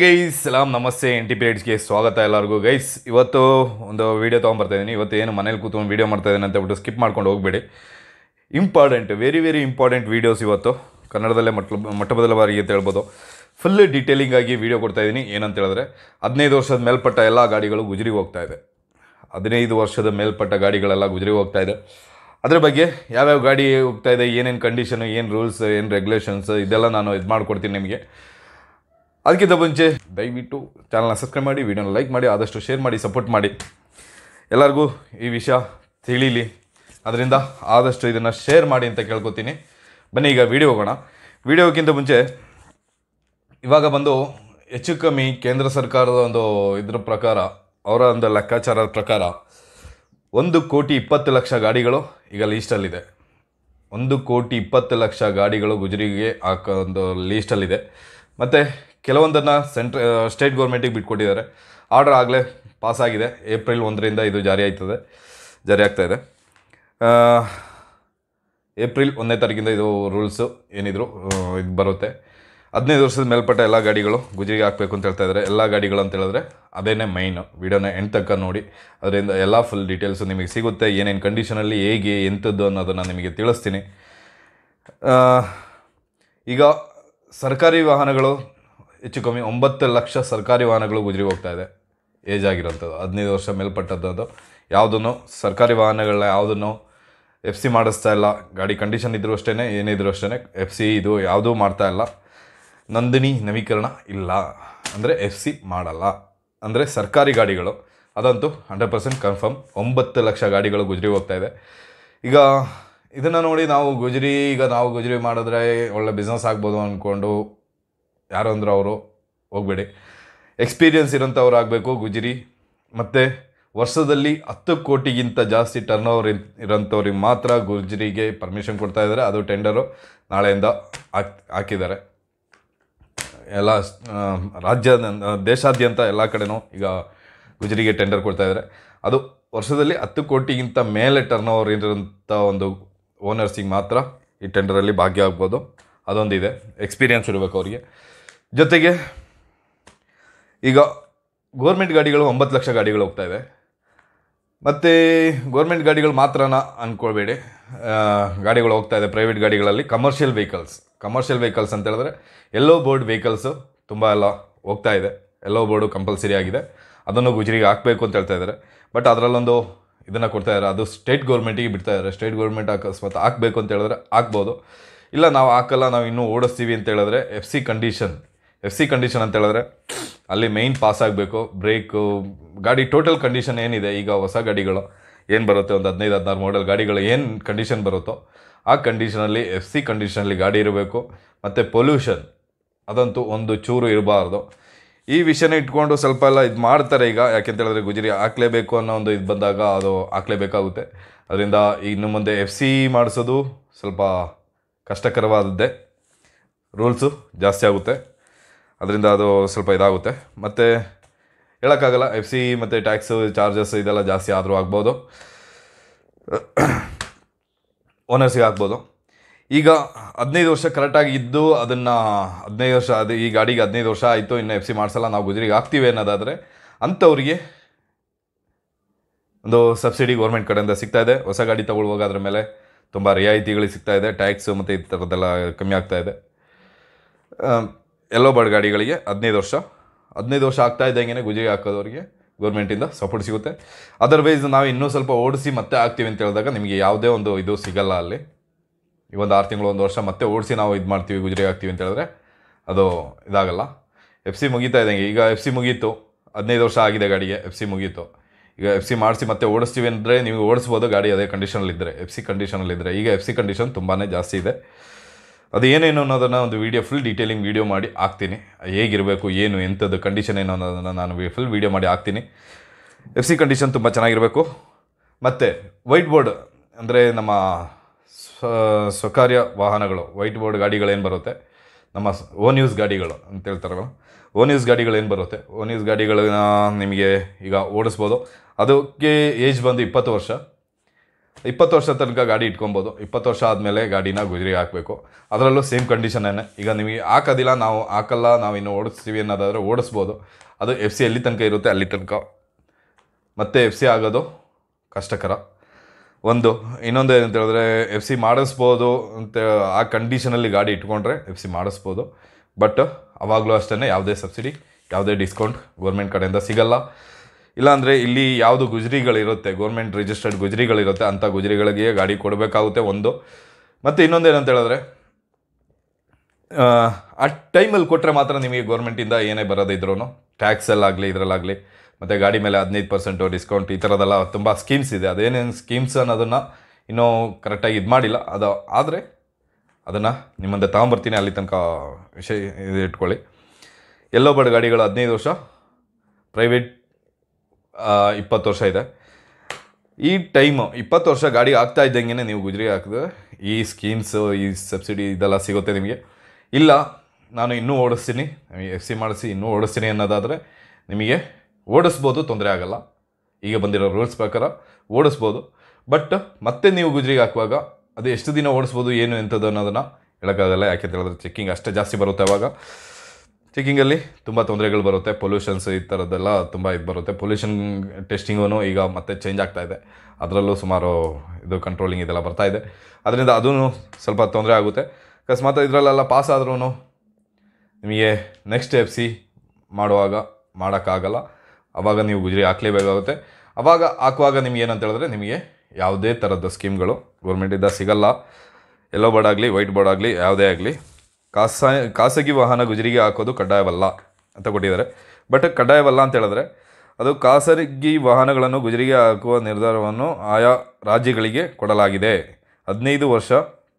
guys ಸಲಾಮ್ ನಮಸ್ತೆ N T ಸ್ವಾಗತ ಎಲ್ಲರಿಗೂ ಗೈಸ್ ಇವತ್ತು ಒಂದು ವೀಡಿಯೋ ಇದ್ದೀನಿ ಇವತ್ತು ಏನು ಮನೇಲಿ ಕೂತ್ಕೊಂಡು ವೀಡಿಯೋ ಇದ್ದೀನಿ ಅಂತ ಹೇಳ್ಬಿಟ್ಟು ಸ್ಕಿಪ್ ಮಾಡ್ಕೊಂಡು ಹೋಗಬೇಡಿ important very very important videos ಇವತ್ತು ಕನ್ನಡದಲ್ಲೇ ಮಟ್ಟ ಮೊಟ್ಟಮೊದಲ ಬಾರಿಗೆ ಹೇಳ್ಬೋದು ಫುಲ್ ಡೀಟೇಲಿಂಗಾಗಿ ವೀಡಿಯೋ ಇದ್ದೀನಿ ಏನಂತ ಹೇಳಿದ್ರೆ ಹದಿನೈದು ವರ್ಷದ ಮೇಲ್ಪಟ್ಟ ಎಲ್ಲ ಗಾಡಿಗಳು ಗುಜರಿಗೆ ಹೋಗ್ತಾ ಇದೆ ಹದಿನೈದು ವರ್ಷದ ಮೇಲ್ಪಟ್ಟ ಗಾಡಿಗಳೆಲ್ಲ ಗುಜರಿಗೆ ಹೋಗ್ತಾ ಇದೆ ಅದ್ರ ಬಗ್ಗೆ ಯಾವ್ಯಾವ ಗಾಡಿ ಹೋಗ್ತಾ ಇದೆ ಏನೇನು ಕಂಡೀಷನು ಏನು ರೂಲ್ಸ್ ಏನು ರೆಗ್ಯುಲೇಷನ್ಸ್ ಇದೆಲ್ಲ ನಾನು ಇದು ಮಾಡಿಕೊಡ್ತೀನಿ ನಿಮಗೆ ಅದಕ್ಕಿಂತ ಮುಂಚೆ ದಯವಿಟ್ಟು ಚಾನಲ್ನ ಸಬ್ಸ್ಕ್ರೈಬ್ ಮಾಡಿ ವೀಡಿಯೋನ ಲೈಕ್ ಮಾಡಿ ಆದಷ್ಟು ಶೇರ್ ಮಾಡಿ ಸಪೋರ್ಟ್ ಮಾಡಿ ಎಲ್ಲರಿಗೂ ಈ ವಿಷಯ ತಿಳಿಲಿ ಅದರಿಂದ ಆದಷ್ಟು ಇದನ್ನು ಶೇರ್ ಮಾಡಿ ಅಂತ ಕೇಳ್ಕೊತೀನಿ ಬನ್ನಿ ಈಗ ವೀಡಿಯೋ ಹೋಗೋಣ ವೀಡಿಯೋಕ್ಕಿಂತ ಮುಂಚೆ ಇವಾಗ ಬಂದು ಹೆಚ್ಚು ಕಮ್ಮಿ ಕೇಂದ್ರ ಸರ್ಕಾರದ ಒಂದು ಇದ್ರ ಪ್ರಕಾರ ಅವರ ಒಂದು ಲೆಕ್ಕಾಚಾರದ ಪ್ರಕಾರ ಒಂದು ಕೋಟಿ ಇಪ್ಪತ್ತು ಲಕ್ಷ ಗಾಡಿಗಳು ಈಗ ಲೀಸ್ಟಲ್ಲಿದೆ ಒಂದು ಕೋಟಿ ಇಪ್ಪತ್ತು ಲಕ್ಷ ಗಾಡಿಗಳು ಗುಜರಿಗೆ ಹಾಕೋ ಒಂದು ಲೀಸ್ಟಲ್ಲಿದೆ ಮತ್ತು ಕೆಲವೊಂದನ್ನು ಸೆಂಟ್ರ ಸ್ಟೇಟ್ ಗೌರ್ಮೆಂಟಿಗೆ ಬಿಟ್ಕೊಟ್ಟಿದ್ದಾರೆ ಆರ್ಡರ್ ಆಗಲೇ ಪಾಸಾಗಿದೆ ಏಪ್ರಿಲ್ ಒಂದರಿಂದ ಇದು ಜಾರಿ ಆಯ್ತದೆ ಜಾರಿ ಇದೆ ಏಪ್ರಿಲ್ ಒಂದನೇ ತಾರೀಕಿಂದ ಇದು ರೂಲ್ಸು ಏನಿದ್ರು ಇದು ಬರುತ್ತೆ ಹದಿನೈದು ವರ್ಷದ ಮೇಲ್ಪಟ್ಟ ಎಲ್ಲ ಗಾಡಿಗಳು ಗುಜರಿಗೆ ಹಾಕಬೇಕು ಅಂತ ಹೇಳ್ತಾ ಇದ್ದಾರೆ ಎಲ್ಲ ಗಾಡಿಗಳು ಅಂತ ಹೇಳಿದ್ರೆ ಅದೇನೇ ಮೈನು ವಿಡಿಯೋನ ಎಂಡ್ ತಕ್ಕ ನೋಡಿ ಅದರಿಂದ ಎಲ್ಲ ಫುಲ್ ಡೀಟೇಲ್ಸು ನಿಮಗೆ ಸಿಗುತ್ತೆ ಏನೇನು ಕಂಡೀಷನಲ್ಲಿ ಹೇಗೆ ಎಂಥದ್ದು ಅನ್ನೋದನ್ನು ನಿಮಗೆ ತಿಳಿಸ್ತೀನಿ ಈಗ ಸರ್ಕಾರಿ ವಾಹನಗಳು ಹೆಚ್ಚು ಕಮ್ಮಿ ಒಂಬತ್ತು ಲಕ್ಷ ಸರ್ಕಾರಿ ವಾಹನಗಳು ಗುಜರಿ ಹೋಗ್ತಾ ಇದೆ ಏಜ್ ಆಗಿರೋಂಥದ್ದು ಹದಿನೈದು ವರ್ಷ ಮೇಲ್ಪಟ್ಟದ್ದು ಯಾವುದನ್ನು ಸರ್ಕಾರಿ ವಾಹನಗಳನ್ನ ಯಾವುದನ್ನು ಎಫ್ ಸಿ ಮಾಡಿಸ್ತಾ ಇಲ್ಲ ಗಾಡಿ ಕಂಡೀಷನ್ ಇದ್ದರೂ ಅಷ್ಟೇ ಏನೇ ಇದ್ರೂ ಅಷ್ಟೇ ಎಫ್ ಸಿ ಇದು ಯಾವುದೂ ಮಾಡ್ತಾ ಇಲ್ಲ ನಂದಿನಿ ನವೀಕರಣ ಇಲ್ಲ ಅಂದರೆ ಎಫ್ ಸಿ ಮಾಡಲ್ಲ ಅಂದರೆ ಸರ್ಕಾರಿ ಗಾಡಿಗಳು ಅದಂತೂ ಹಂಡ್ರೆಡ್ ಪರ್ಸೆಂಟ್ ಕನ್ಫರ್ಮ್ ಒಂಬತ್ತು ಲಕ್ಷ ಗಾಡಿಗಳು ಗುಜರಿ ಹೋಗ್ತಾ ಇದೆ ಈಗ ಇದನ್ನು ನೋಡಿ ನಾವು ಗುಜರಿ ಈಗ ನಾವು ಗುಜರಿ ಮಾಡಿದ್ರೆ ಒಳ್ಳೆ ಬಿಸ್ನೆಸ್ ಆಗ್ಬೋದು ಅಂದ್ಕೊಂಡು ಯಾರು ಅಂದ್ರೆ ಅವರು ಹೋಗಬೇಡಿ ಎಕ್ಸ್ಪೀರಿಯನ್ಸ್ ಇರೋಂಥವ್ರು ಆಗಬೇಕು ಗುಜರಿ ಮತ್ತು ವರ್ಷದಲ್ಲಿ ಹತ್ತು ಕೋಟಿಗಿಂತ ಜಾಸ್ತಿ ಟರ್ನ್ ಓವರ್ ಇರೋಂಥವ್ರಿಗೆ ಮಾತ್ರ ಗುಜರಿಗೆ ಪರ್ಮಿಷನ್ ಕೊಡ್ತಾ ಇದ್ದಾರೆ ಅದು ಟೆಂಡರು ನಾಳೆಯಿಂದ ಹಾಕ್ ಹಾಕಿದ್ದಾರೆ ಎಲ್ಲ ರಾಜ್ಯ ದೇಶಾದ್ಯಂತ ಎಲ್ಲ ಕಡೆನೂ ಈಗ ಗುಜರಿಗೆ ಟೆಂಡರ್ ಕೊಡ್ತಾ ಇದ್ದಾರೆ ಅದು ವರ್ಷದಲ್ಲಿ ಹತ್ತು ಕೋಟಿಗಿಂತ ಮೇಲೆ ಟರ್ನ್ ಓವರ್ ಇರೋಂಥ ಒಂದು ಓನರ್ಸಿಗೆ ಮಾತ್ರ ಈ ಟೆಂಡರಲ್ಲಿ ಭಾಗ್ಯ ಆಗ್ಬೋದು ಅದೊಂದಿದೆ ಎಕ್ಸ್ಪೀರಿಯನ್ಸ್ ಇರಬೇಕು ಅವರಿಗೆ ಜೊತೆಗೆ ಈಗ ಗೋರ್ಮೆಂಟ್ ಗಾಡಿಗಳು ಒಂಬತ್ತು ಲಕ್ಷ ಗಾಡಿಗಳು ಹೋಗ್ತಾಯಿವೆ ಮತ್ತು ಗೋರ್ಮೆಂಟ್ ಗಾಡಿಗಳು ಮಾತ್ರನ ಅಂದ್ಕೊಳ್ಬೇಡಿ ಗಾಡಿಗಳು ಹೋಗ್ತಾ ಇದೆ ಪ್ರೈವೇಟ್ ಗಾಡಿಗಳಲ್ಲಿ ಕಮರ್ಷಿಯಲ್ ವೆಹಿಕಲ್ಸ್ ಕಮರ್ಷಿಯಲ್ ವೆಹಿಕಲ್ಸ್ ಅಂತ ಹೇಳಿದ್ರೆ ಎಲ್ಲೋ ಬೋರ್ಡ್ ವೆಹಿಕಲ್ಸು ತುಂಬ ಎಲ್ಲ ಹೋಗ್ತಾ ಇದೆ ಎಲ್ಲೋ ಬೋರ್ಡು ಕಂಪಲ್ಸರಿ ಆಗಿದೆ ಅದನ್ನು ಗುಜರಿಗೆ ಹಾಕಬೇಕು ಅಂತ ಹೇಳ್ತಾ ಇದ್ದಾರೆ ಬಟ್ ಅದರಲ್ಲೊಂದು ಇದನ್ನು ಕೊಡ್ತಾ ಇದ್ದಾರೆ ಅದು ಸ್ಟೇಟ್ ಗೌರ್ಮೆಂಟಿಗೆ ಬಿಡ್ತಾ ಇದ್ದಾರೆ ಸ್ಟೇಟ್ ಗೌರ್ಮೆಂಟ್ ಅಕಸ್ಮಾತ್ ಹಾಕಬೇಕು ಅಂತ ಹೇಳಿದ್ರೆ ಹಾಕ್ಬೋದು ಇಲ್ಲ ನಾವು ಹಾಕಲ್ಲ ನಾವು ಇನ್ನೂ ಓಡಿಸ್ತೀವಿ ಅಂತ ಹೇಳಿದ್ರೆ F C condition F C condition ಅಂತ ಹೇಳಿದ್ರೆ ಅಲ್ಲಿ ಮೇಯ್ನ್ ಪಾಸ್ ಆಗಬೇಕು ಬ್ರೇಕು ಗಾಡಿ ಟೋಟಲ್ ಕಂಡೀಷನ್ ಏನಿದೆ ಈಗ ಹೊಸ ಗಾಡಿಗಳು ಏನು ಬರುತ್ತೆ ಒಂದು ಹದಿನೈದು ಹದಿನಾರು ಮಾಡೆಲ್ ಗಾಡಿಗಳು ಏನು ಕಂಡೀಷನ್ ಬರುತ್ತೋ ಆ ಕಂಡೀಷನಲ್ಲಿ ಎಫ್ ಸಿ ಕಂಡೀಷನಲ್ಲಿ ಗಾಡಿ ಇರಬೇಕು ಮತ್ತು ಪೊಲ್ಯೂಷನ್ ಅದಂತೂ ಒಂದು ಚೂರು ಇರಬಾರ್ದು ಈ ವಿಷಯನ ಇಟ್ಕೊಂಡು ಸ್ವಲ್ಪ ಎಲ್ಲ ಇದು ಮಾಡ್ತಾರೆ ಈಗ ಹೇಳಿದ್ರೆ ಗುಜರಿ ಹಾಕ್ಲೇಬೇಕು ಅನ್ನೋ ಒಂದು ಇದು ಬಂದಾಗ ಅದು ಹಾಕ್ಲೇಬೇಕಾಗುತ್ತೆ ಅದರಿಂದ ಇನ್ನು ಮುಂದೆ ಎಫ್ ಸಿ ಮಾಡಿಸೋದು ಸ್ವಲ್ಪ ಕಷ್ಟಕರವಾದದ್ದೇ ರೂಲ್ಸು ಜಾಸ್ತಿ ಆಗುತ್ತೆ ಅದರಿಂದ ಅದು ಸ್ವಲ್ಪ ಇದಾಗುತ್ತೆ ಮತ್ತು ಹೇಳೋಕ್ಕಾಗಲ್ಲ ಎಫ್ ಸಿ ಮತ್ತು ಟ್ಯಾಕ್ಸು ಚಾರ್ಜಸ್ ಇದೆಲ್ಲ ಜಾಸ್ತಿ ಆದರೂ ಆಗ್ಬೋದು ಓನರ್ಸಿಗೆ ಆಗ್ಬೋದು ಈಗ ಹದಿನೈದು ವರ್ಷ ಕರೆಕ್ಟಾಗಿ ಇದ್ದು ಅದನ್ನು ಹದಿನೈದು ವರ್ಷ ಅದು ಈ ಗಾಡಿಗೆ ಹದಿನೈದು ವರ್ಷ ಆಯಿತು ಇನ್ನು ಎಫ್ ಸಿ ಮಾಡಿಸಲ್ಲ ನಾವು ಗುಜರಿಗೆ ಹಾಕ್ತೀವಿ ಅನ್ನೋದಾದರೆ ಅಂಥವ್ರಿಗೆ ಒಂದು ಸಬ್ಸಿಡಿ ಗೌರ್ಮೆಂಟ್ ಕಡೆಯಿಂದ ಸಿಗ್ತಾ ಇದೆ ಹೊಸ ಗಾಡಿ ತಗೊಳ್ಳುವಾಗ ಅದ್ರ ಮೇಲೆ ತುಂಬ ರಿಯಾಯಿತಿಗಳಿಗೆ ಸಿಗ್ತಾ ಇದೆ ಟ್ಯಾಕ್ಸು ಮತ್ತು ಈ ಥರದ್ದೆಲ್ಲ ಕಮ್ಮಿ ಆಗ್ತಾ ಇದೆ ಎಲ್ಲೋ ಬರ್ಡ್ ಗಾಡಿಗಳಿಗೆ ಹದಿನೈದು ವರ್ಷ ಹದಿನೈದು ವರ್ಷ ಆಗ್ತಾ ಇದ್ದಂಗೆ ಗುಜಿಗೆ ಹಾಕೋದವ್ರಿಗೆ ಗೌರ್ಮೆಂಟಿಂದ ಸಪೋರ್ಟ್ ಸಿಗುತ್ತೆ ಅದರ್ವೈಸ್ ನಾವು ಇನ್ನೂ ಸ್ವಲ್ಪ ಓಡಿಸಿ ಮತ್ತೆ ಹಾಕ್ತೀವಿ ಅಂತ ಹೇಳಿದಾಗ ನಿಮಗೆ ಯಾವುದೇ ಒಂದು ಇದು ಸಿಗಲ್ಲ ಅಲ್ಲಿ ಈ ಒಂದು ಆರು ತಿಂಗಳು ಒಂದು ವರ್ಷ ಮತ್ತೆ ಓಡಿಸಿ ನಾವು ಇದು ಮಾಡ್ತೀವಿ ಗುಜರಿಗೆ ಹಾಕ್ತೀವಿ ಅಂತ ಹೇಳಿದ್ರೆ ಅದು ಇದಾಗಲ್ಲ ಎಫ್ ಸಿ ಮುಗೀತಾ ಇದ್ದಂಗೆ ಈಗ ಎಫ್ ಸಿ ಮುಗೀತು ಹದಿನೈದು ವರ್ಷ ಆಗಿದೆ ಗಾಡಿಗೆ ಎಫ್ ಸಿ ಮುಗೀತು ಈಗ ಎಫ್ ಸಿ ಮಾಡಿಸಿ ಮತ್ತೆ ಓಡಿಸ್ತೀವಿ ಅಂದರೆ ನೀವು ಓಡಿಸ್ಬೋದು ಗಾಡಿ ಅದೇ ಕಂಡೀಷನಲ್ಲಿದ್ದರೆ ಎಫ್ ಸಿ ಕಂಡೀಷನಲ್ಲಿದ್ದರೆ ಈಗ ಎಫ್ ಸಿ ಕಂಡೀಷನ್ ತುಂಬಾ ಜಾಸ್ತಿ ಇದೆ ಅದು ಏನೇನು ಅನ್ನೋದನ್ನು ಒಂದು ವೀಡಿಯೋ ಫುಲ್ ಡೀಟೇಲಿಂಗ್ ವೀಡಿಯೋ ಮಾಡಿ ಹಾಕ್ತೀನಿ ಹೇಗಿರಬೇಕು ಏನು ಎಂಥದ್ದು ಕಂಡೀಷನ್ ಏನು ಅನ್ನೋದನ್ನು ನಾನು ಫುಲ್ ವೀಡಿಯೋ ಮಾಡಿ ಹಾಕ್ತೀನಿ ಎಫ್ ಸಿ ಕಂಡೀಷನ್ ತುಂಬ ಚೆನ್ನಾಗಿರಬೇಕು ಮತ್ತು ವೈಟ್ ಬೋರ್ಡ್ ಅಂದರೆ ನಮ್ಮ ಸ್ವಕಾರ್ಯ ವಾಹನಗಳು ವೈಟ್ ಬೋರ್ಡ್ ಗಾಡಿಗಳೇನು ಬರುತ್ತೆ ನಮ್ಮ ಓನ್ ಯೂಸ್ ಗಾಡಿಗಳು ಅಂತ ಹೇಳ್ತಾರಲ್ಲ ಓನ್ ಯೂಸ್ ಗಾಡಿಗಳೇನು ಬರುತ್ತೆ ಓನ್ ಯೂಸ್ ಗಾಡಿಗಳನ್ನ ನಿಮಗೆ ಈಗ ಓಡಿಸ್ಬೋದು ಅದಕ್ಕೆ ಏಜ್ ಬಂದು ಇಪ್ಪತ್ತು ವರ್ಷ ಇಪ್ಪತ್ತು ವರ್ಷ ತನಕ ಗಾಡಿ ಇಟ್ಕೊಬೋದು ಇಪ್ಪತ್ತು ವರ್ಷ ಆದಮೇಲೆ ಗಾಡಿನ ಗುಜರಿ ಹಾಕಬೇಕು ಅದರಲ್ಲೂ ಸೇಮ್ ಕಂಡೀಷನೇ ಈಗ ನಿಮಗೆ ಹಾಕೋದಿಲ್ಲ ನಾವು ಹಾಕಲ್ಲ ನಾವು ಇನ್ನು ಓಡಿಸ್ತೀವಿ ಅನ್ನೋದಾದರೆ ಓಡಿಸ್ಬೋದು ಅದು ಎಫ್ ಸಿ ಎಲ್ಲಿ ತನಕ ಇರುತ್ತೆ ಅಲ್ಲಿ ತನಕ ಮತ್ತೆ ಎಫ್ ಸಿ ಆಗೋದು ಕಷ್ಟಕರ ಒಂದು ಇನ್ನೊಂದು ಏನಂತ ಹೇಳಿದ್ರೆ ಎಫ್ ಸಿ ಮಾಡಿಸ್ಬೋದು ಅಂತ ಆ ಕಂಡೀಷನಲ್ಲಿ ಗಾಡಿ ಇಟ್ಕೊಂಡ್ರೆ ಎಫ್ ಸಿ ಮಾಡಿಸ್ಬೋದು ಬಟ್ ಅವಾಗಲೂ ಅಷ್ಟೇ ಯಾವುದೇ ಸಬ್ಸಿಡಿ ಯಾವುದೇ ಡಿಸ್ಕೌಂಟ್ ಗೌರ್ಮೆಂಟ್ ಕಡೆಯಿಂದ ಸಿಗಲ್ಲ ಇಲ್ಲಾಂದರೆ ಇಲ್ಲಿ ಯಾವುದು ಗುಜರಿಗಳಿರುತ್ತೆ ಗೋರ್ಮೆಂಟ್ ರಿಜಿಸ್ಟರ್ಡ್ ಗುಜರಿಗಳಿರುತ್ತೆ ಅಂಥ ಗುಜರಿಗಳಿಗೆ ಗಾಡಿ ಕೊಡಬೇಕಾಗುತ್ತೆ ಒಂದು ಮತ್ತು ಇನ್ನೊಂದು ಏನಂತ ಹೇಳಿದ್ರೆ ಆ ಟೈಮಲ್ಲಿ ಕೊಟ್ಟರೆ ಮಾತ್ರ ನಿಮಗೆ ಗೌರ್ಮೆಂಟಿಂದ ಏನೇ ಬರೋದಿದ್ರೂ ಟ್ಯಾಕ್ಸಲ್ಲಾಗಲಿ ಇದರಲ್ಲಾಗಲಿ ಮತ್ತು ಗಾಡಿ ಮೇಲೆ ಹದಿನೈದು ಪರ್ಸೆಂಟು ಡಿಸ್ಕೌಂಟ್ ಈ ಥರದೆಲ್ಲ ತುಂಬ ಸ್ಕೀಮ್ಸ್ ಇದೆ ಅದೇನೇನು ಸ್ಕೀಮ್ಸ್ ಅನ್ನೋದನ್ನು ಇನ್ನೂ ಕರೆಕ್ಟಾಗಿ ಇದು ಮಾಡಿಲ್ಲ ಅದು ಆದರೆ ಅದನ್ನು ನಿಮ್ಮಂದೆ ತಗೊಂಬರ್ತೀನಿ ಅಲ್ಲಿ ತನಕ ವಿಷಯ ಇದು ಇಟ್ಕೊಳ್ಳಿ ಎಲ್ಲೋ ಬಡ್ ಗಾಡಿಗಳು ಹದಿನೈದು ವರ್ಷ ಪ್ರೈವೇಟ್ ಇಪ್ಪತ್ತು ವರ್ಷ ಇದೆ ಈ ಟೈಮು ಇಪ್ಪತ್ತು ವರ್ಷ ಗಾಡಿ ಆಗ್ತಾ ಇದ್ದಂಗೆ ನೀವು ಗುಜರಿ ಹಾಕಿದ್ರೆ ಈ ಸ್ಕೀಮ್ಸು ಈ ಸಬ್ಸಿಡಿ ಇದೆಲ್ಲ ಸಿಗುತ್ತೆ ನಿಮಗೆ ಇಲ್ಲ ನಾನು ಇನ್ನೂ ಓಡಿಸ್ತೀನಿ ಎಫ್ ಸಿ ಮಾಡಿಸಿ ಇನ್ನೂ ಓಡಿಸ್ತೀನಿ ಅನ್ನೋದಾದರೆ ನಿಮಗೆ ಓಡಿಸ್ಬೋದು ತೊಂದರೆ ಆಗಲ್ಲ ಈಗ ಬಂದಿರೋ ರೂಲ್ಸ್ ಪ್ರಕಾರ ಓಡಿಸ್ಬೋದು ಬಟ್ ಮತ್ತೆ ನೀವು ಗುಜರಿಗೆ ಹಾಕುವಾಗ ಅದು ಎಷ್ಟು ದಿನ ಓಡಿಸ್ಬೋದು ಏನು ಎಂಥದ್ದು ಅನ್ನೋದನ್ನು ಹೇಳೋಕ್ಕಾಗಲ್ಲ ಯಾಕೆ ಹೇಳಿದ್ರೆ ಚೆಕ್ಕಿಂಗ್ ಅಷ್ಟೇ ಜಾಸ್ತಿ ಬರುತ್ತೆ ಅವಾಗ ಚೆಕ್ಕಿಂಗಲ್ಲಿ ತುಂಬ ತೊಂದರೆಗಳು ಬರುತ್ತೆ ಪೊಲ್ಯೂಷನ್ಸ್ ಈ ಥರದ್ದೆಲ್ಲ ತುಂಬ ಇದು ಬರುತ್ತೆ ಪೊಲ್ಯೂಷನ್ ಟೆಸ್ಟಿಂಗೂ ಈಗ ಮತ್ತೆ ಚೇಂಜ್ ಆಗ್ತಾ ಇದೆ ಅದರಲ್ಲೂ ಸುಮಾರು ಇದು ಕಂಟ್ರೋಲಿಂಗ್ ಇದೆಲ್ಲ ಬರ್ತಾ ಇದೆ ಅದರಿಂದ ಅದೂ ಸ್ವಲ್ಪ ತೊಂದರೆ ಆಗುತ್ತೆ ಅಕಸ್ಮಾತ್ ಇದರಲ್ಲೆಲ್ಲ ಪಾಸ್ ಆದ್ರೂ ನಿಮಗೆ ನೆಕ್ಸ್ಟ್ ಎಫ್ ಸಿ ಮಾಡುವಾಗ ಮಾಡೋಕ್ಕಾಗಲ್ಲ ಅವಾಗ ನೀವು ಗುಜರಿ ಹಾಕ್ಲೇಬೇಕಾಗುತ್ತೆ ಆವಾಗ ಹಾಕುವಾಗ ನಿಮ್ಗೆ ಏನಂತ ಹೇಳಿದ್ರೆ ನಿಮಗೆ ಯಾವುದೇ ಥರದ ಸ್ಕೀಮ್ಗಳು ಗೌರ್ಮೆಂಟಿಂದ ಸಿಗಲ್ಲ ಎಲ್ಲೋ ಬೋರ್ಡ್ ಆಗಲಿ ವೈಟ್ ಬೋರ್ಡ್ ಆಗಲಿ ಯಾವುದೇ ಆಗಲಿ ಖಾಸ ಖಾಸಗಿ ವಾಹನ ಗುಜರಿಗೆ ಹಾಕೋದು ಕಡ್ಡಾಯವಲ್ಲ ಅಂತ ಕೊಟ್ಟಿದ್ದಾರೆ ಬಟ್ ಕಡ್ಡಾಯವಲ್ಲ ಅಂತ ಹೇಳಿದ್ರೆ ಅದು ಖಾಸಗಿ ವಾಹನಗಳನ್ನು ಗುಜರಿಗೆ ಹಾಕುವ ನಿರ್ಧಾರವನ್ನು ಆಯಾ ರಾಜ್ಯಗಳಿಗೆ ಕೊಡಲಾಗಿದೆ ಹದಿನೈದು ವರ್ಷ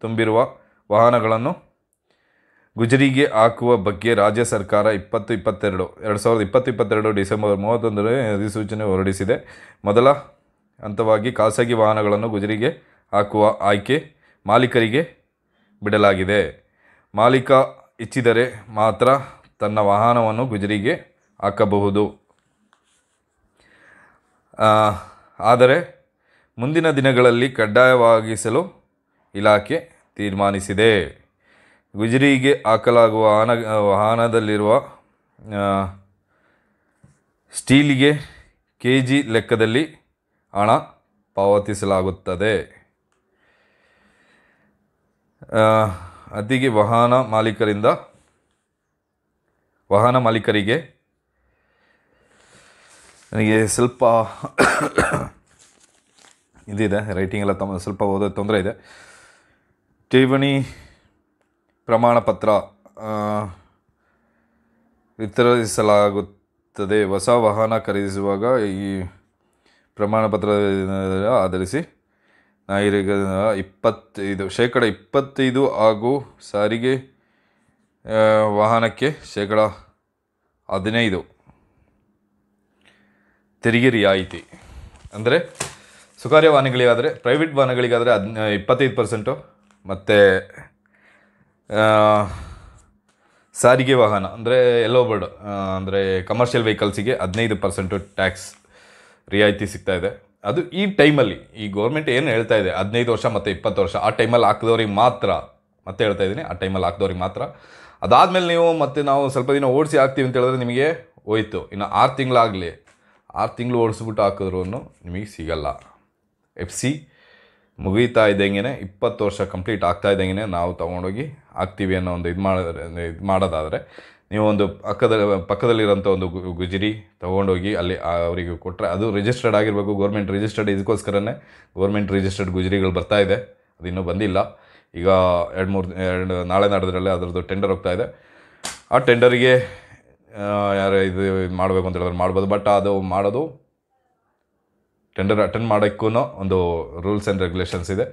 ತುಂಬಿರುವ ವಾಹನಗಳನ್ನು ಗುಜರಿಗೆ ಹಾಕುವ ಬಗ್ಗೆ ರಾಜ್ಯ ಸರ್ಕಾರ ಇಪ್ಪತ್ತು ಇಪ್ಪತ್ತೆರಡು ಎರಡು ಸಾವಿರದ ಇಪ್ಪತ್ತು ಇಪ್ಪತ್ತೆರಡು ಡಿಸೆಂಬರ್ ಮೂವತ್ತೊಂದರೇ ಅಧಿಸೂಚನೆ ಹೊರಡಿಸಿದೆ ಮೊದಲ ಹಂತವಾಗಿ ಖಾಸಗಿ ವಾಹನಗಳನ್ನು ಗುಜರಿಗೆ ಹಾಕುವ ಆಯ್ಕೆ ಮಾಲೀಕರಿಗೆ ಬಿಡಲಾಗಿದೆ ಮಾಲೀಕ ಇಚ್ಚಿದರೆ ಮಾತ್ರ ತನ್ನ ವಾಹನವನ್ನು ಗುಜರಿಗೆ ಹಾಕಬಹುದು ಆದರೆ ಮುಂದಿನ ದಿನಗಳಲ್ಲಿ ಕಡ್ಡಾಯವಾಗಿಸಲು ಇಲಾಖೆ ತೀರ್ಮಾನಿಸಿದೆ ಗುಜರಿಗೆ ಹಾಕಲಾಗುವ ವಾಹನ ವಾಹನದಲ್ಲಿರುವ ಸ್ಟೀಲಿಗೆ ಕೆ ಜಿ ಲೆಕ್ಕದಲ್ಲಿ ಹಣ ಪಾವತಿಸಲಾಗುತ್ತದೆ ಅತಿಗೆ ವಾಹನ ಮಾಲೀಕರಿಂದ ವಾಹನ ಮಾಲೀಕರಿಗೆ ನನಗೆ ಸ್ವಲ್ಪ ಇದಿದೆ ರೈಟಿಂಗ್ ಎಲ್ಲ ತಮ್ಮ ಸ್ವಲ್ಪ ಓದೋ ತೊಂದರೆ ಇದೆ ಠೇವಣಿ ಪ್ರಮಾಣ ಪತ್ರ ವಿತರಿಸಲಾಗುತ್ತದೆ ಹೊಸ ವಾಹನ ಖರೀದಿಸುವಾಗ ಈ ಪ್ರಮಾಣ ಪತ್ರ ಆಧರಿಸಿ ನಾಗರಿಕ ಇಪ್ಪತ್ತೈದು ಶೇಕಡ ಇಪ್ಪತ್ತೈದು ಹಾಗೂ ಸಾರಿಗೆ ವಾಹನಕ್ಕೆ ಶೇಕಡ ಹದಿನೈದು ತೆರಿಗೆ ರಿಯಾಯಿತಿ ಅಂದರೆ ಸುಕಾರ್ಯ ವಾಹನಗಳಿಗಾದರೆ ಪ್ರೈವೇಟ್ ವಾಹನಗಳಿಗಾದರೆ ಹದ್ ಇಪ್ಪತ್ತೈದು ಪರ್ಸೆಂಟು ಮತ್ತು ಸಾರಿಗೆ ವಾಹನ ಅಂದರೆ ಎಲ್ಲೋ ಬರ್ಡ್ ಅಂದರೆ ಕಮರ್ಷಿಯಲ್ ವೆಹಿಕಲ್ಸಿಗೆ ಹದಿನೈದು ಪರ್ಸೆಂಟು ಟ್ಯಾಕ್ಸ್ ರಿಯಾಯಿತಿ ಸಿಗ್ತಾಯಿದೆ ಅದು ಈ ಟೈಮಲ್ಲಿ ಈ ಗೌರ್ಮೆಂಟ್ ಏನು ಹೇಳ್ತಾ ಇದೆ ಹದಿನೈದು ವರ್ಷ ಮತ್ತು ಇಪ್ಪತ್ತು ವರ್ಷ ಆ ಟೈಮಲ್ಲಿ ಹಾಕಿದವ್ರಿಗೆ ಮಾತ್ರ ಮತ್ತೆ ಹೇಳ್ತಾ ಇದ್ದೀನಿ ಆ ಟೈಮಲ್ಲಿ ಹಾಕಿದವ್ರಿಗೆ ಮಾತ್ರ ಅದಾದಮೇಲೆ ನೀವು ಮತ್ತೆ ನಾವು ಸ್ವಲ್ಪ ದಿನ ಓಡಿಸಿ ಹಾಕ್ತೀವಿ ಅಂತ ಹೇಳಿದ್ರೆ ನಿಮಗೆ ಹೋಯ್ತು ಇನ್ನು ಆರು ತಿಂಗಳಾಗಲಿ ಆರು ತಿಂಗಳು ಓಡಿಸ್ಬಿಟ್ಟು ಹಾಕಿದ್ರೂ ನಿಮಗೆ ಸಿಗಲ್ಲ ಎಫ್ ಸಿ ಮುಗೀತಾ ಇದ್ದಂಗೆ ಇಪ್ಪತ್ತು ವರ್ಷ ಕಂಪ್ಲೀಟ್ ಆಗ್ತಾ ಇದ್ದಂಗೆ ನಾವು ತೊಗೊಂಡೋಗಿ ಹಾಕ್ತೀವಿ ಅನ್ನೋ ಒಂದು ಇದು ಮಾಡಿದ್ರೆ ಇದು ಮಾಡೋದಾದರೆ ನೀವು ಒಂದು ಪಕ್ಕದ ಪಕ್ಕದಲ್ಲಿರೋಂಥ ಒಂದು ಗುಜರಿ ತೊಗೊಂಡೋಗಿ ಅಲ್ಲಿ ಅವರಿಗೆ ಕೊಟ್ಟರೆ ಅದು ರಿಜಿಸ್ಟರ್ಡ್ ಆಗಿರಬೇಕು ಗೌರ್ಮೆಂಟ್ ರಿಜಿಸ್ಟರ್ಡ್ ಇದಕ್ಕೋಸ್ಕರನೇ ಗೌರ್ಮೆಂಟ್ ರಿಜಿಸ್ಟರ್ಡ್ ಗುಜರಿಗಳು ಬರ್ತಾ ಇದೆ ಅದು ಇನ್ನೂ ಬಂದಿಲ್ಲ ಈಗ ಎರಡು ಮೂರು ಎರಡು ನಾಳೆ ನಾಡೋದ್ರಲ್ಲೇ ಅದರದ್ದು ಟೆಂಡರ್ ಹೋಗ್ತಾ ಇದೆ ಆ ಟೆಂಡರಿಗೆ ಯಾರು ಇದು ಮಾಡಬೇಕು ಅಂತ ಹೇಳಿದ್ರೆ ಮಾಡ್ಬೋದು ಬಟ್ ಅದು ಮಾಡೋದು ಟೆಂಡರ್ ಅಟೆಂಡ್ ಮಾಡೋಕ್ಕೂ ಒಂದು ರೂಲ್ಸ್ ಆ್ಯಂಡ್ ರೆಗ್ಯುಲೇಷನ್ಸ್ ಇದೆ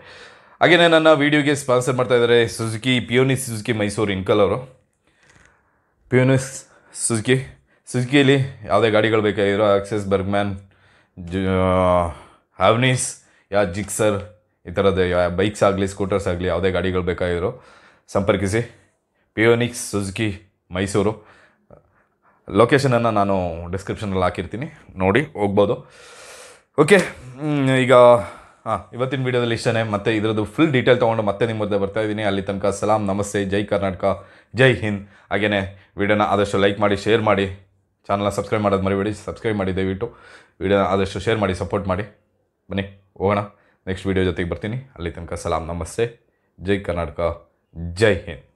ಹಾಗೆಯೇ ನನ್ನ ವೀಡಿಯೋಗೆ ಸ್ಪಾನ್ಸರ್ ಮಾಡ್ತಾ ಇದ್ದಾರೆ ಸುಜುಕಿ ಪಿಯೋನಿ ಸುಜುಕಿ ಮೈಸೂರು ಇನ್ಕಲ್ ಅವರು ಪ್ಯೂನಿಸ್ ಸುಜುಕಿ ಸುಜುಕಿಯಲ್ಲಿ ಯಾವುದೇ ಗಾಡಿಗಳು ಬೇಕಾಗಿರೋ ಆಕ್ಸೆಸ್ ಬರ್ಗ್ಮ್ಯಾನ್ ಜ ಹ್ಯಾವ್ನೀಸ್ ಯಾ ಜಿಕ್ಸರ್ ಈ ಥರದ ಬೈಕ್ಸ್ ಆಗಲಿ ಸ್ಕೂಟರ್ಸ್ ಆಗಲಿ ಯಾವುದೇ ಗಾಡಿಗಳು ಬೇಕಾಗಿರೋ ಸಂಪರ್ಕಿಸಿ ಪಿಯೋನಿಕ್ಸ್ ಸುಜುಕಿ ಮೈಸೂರು ಲೊಕೇಶನನ್ನು ನಾನು ಡಿಸ್ಕ್ರಿಪ್ಷನಲ್ಲಿ ಹಾಕಿರ್ತೀನಿ ನೋಡಿ ಹೋಗ್ಬೋದು ಓಕೆ ಈಗ ಹಾಂ ಇವತ್ತಿನ ವೀಡಿಯೋದಲ್ಲಿ ಇಷ್ಟನೇ ಮತ್ತು ಇದರದ್ದು ಫುಲ್ ಡೀಟೇಲ್ ತೊಗೊಂಡು ಮತ್ತೆ ನಿಮ್ಮ ಮುಂದೆ ಬರ್ತಾಯಿದ್ದೀನಿ ಅಲ್ಲಿ ತನಕ ಸಲಾಂ ನಮಸ್ತೆ ಜೈ ಕರ್ನಾಟಕ ಜೈ ಹಿಂದ್ ಹಾಗೆಯೇ ವಿಡಿಯೋನ ಆದಷ್ಟು ಲೈಕ್ ಮಾಡಿ ಶೇರ್ ಮಾಡಿ ಚಾನಲ್ನ ಸಬ್ಸ್ಕ್ರೈಬ್ ಮಾಡೋದು ಮರಿಬೇಡಿ ಸಬ್ಸ್ಕ್ರೈಬ್ ಮಾಡಿ ದಯವಿಟ್ಟು ವಿಡಿಯೋನ ಆದಷ್ಟು ಶೇರ್ ಮಾಡಿ ಸಪೋರ್ಟ್ ಮಾಡಿ ಬನ್ನಿ ಹೋಗೋಣ ನೆಕ್ಸ್ಟ್ ವೀಡಿಯೋ ಜೊತೆಗೆ ಬರ್ತೀನಿ ಅಲ್ಲಿ ತನಕ ಸಲಾಮ್ ನಮಸ್ತೆ ಜೈ ಕರ್ನಾಟಕ ಜೈ ಹಿಂದ್